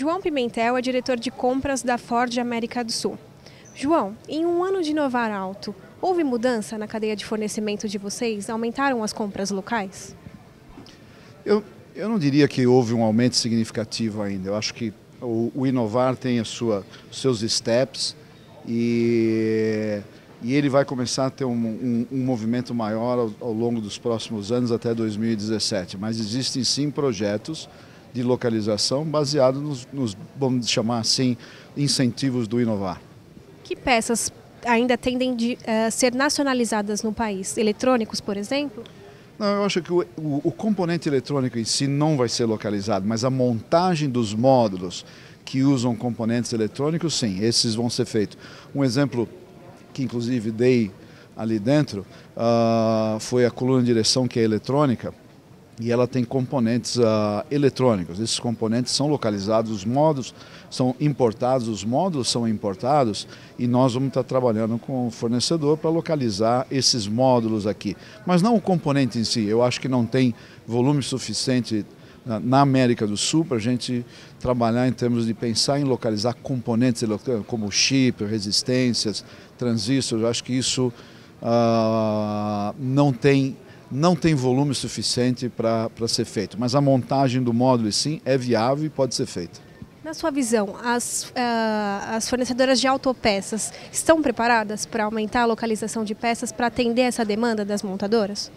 João Pimentel é diretor de compras da Ford América do Sul. João, em um ano de inovar alto, houve mudança na cadeia de fornecimento de vocês? Aumentaram as compras locais? Eu, eu não diria que houve um aumento significativo ainda. Eu acho que o, o inovar tem a sua, os seus steps e, e ele vai começar a ter um, um, um movimento maior ao, ao longo dos próximos anos até 2017. Mas existem sim projetos de localização, baseado nos, nos, vamos chamar assim, incentivos do Inovar. Que peças ainda tendem a uh, eh, ser nacionalizadas no país? Eletrônicos, por exemplo? Não, eu acho que o, o, o componente eletrônico em si não vai ser localizado, mas a montagem dos módulos que usam componentes eletrônicos, sim, esses vão ser feitos. Um exemplo que inclusive dei ali dentro uh, foi a coluna de direção que é eletrônica, e ela tem componentes uh, eletrônicos. Esses componentes são localizados, os módulos são importados, os módulos são importados e nós vamos estar trabalhando com o fornecedor para localizar esses módulos aqui. Mas não o componente em si, eu acho que não tem volume suficiente na América do Sul para a gente trabalhar em termos de pensar em localizar componentes eletrônicos como chip, resistências, transistores. Eu acho que isso uh, não tem não tem volume suficiente para ser feito, mas a montagem do módulo sim é viável e pode ser feita. Na sua visão, as, uh, as fornecedoras de autopeças estão preparadas para aumentar a localização de peças para atender essa demanda das montadoras?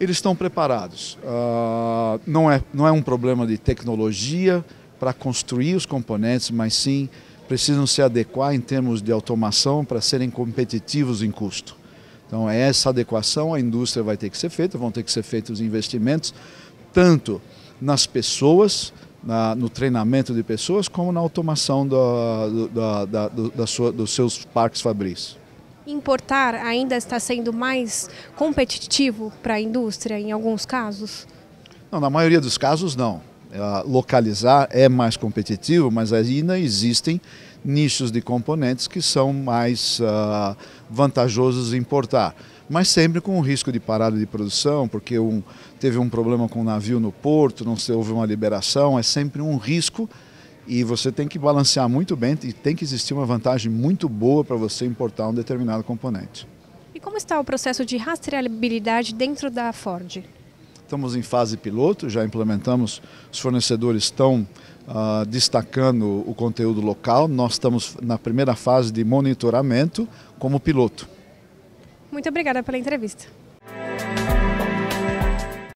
Eles estão preparados. Uh, não, é, não é um problema de tecnologia para construir os componentes, mas sim precisam se adequar em termos de automação para serem competitivos em custo. Então, é essa adequação à indústria vai ter que ser feita, vão ter que ser feitos investimentos, tanto nas pessoas, na, no treinamento de pessoas, como na automação do, do, da, do, da sua, dos seus parques fabris. Importar ainda está sendo mais competitivo para a indústria em alguns casos? Não, na maioria dos casos não localizar é mais competitivo, mas ainda existem nichos de componentes que são mais uh, vantajosos importar. Mas sempre com o risco de parada de produção, porque um, teve um problema com o um navio no porto, não se houve uma liberação, é sempre um risco e você tem que balancear muito bem e tem que existir uma vantagem muito boa para você importar um determinado componente. E como está o processo de rastreabilidade dentro da Ford? estamos em fase piloto, já implementamos, os fornecedores estão uh, destacando o conteúdo local, nós estamos na primeira fase de monitoramento como piloto. Muito obrigada pela entrevista.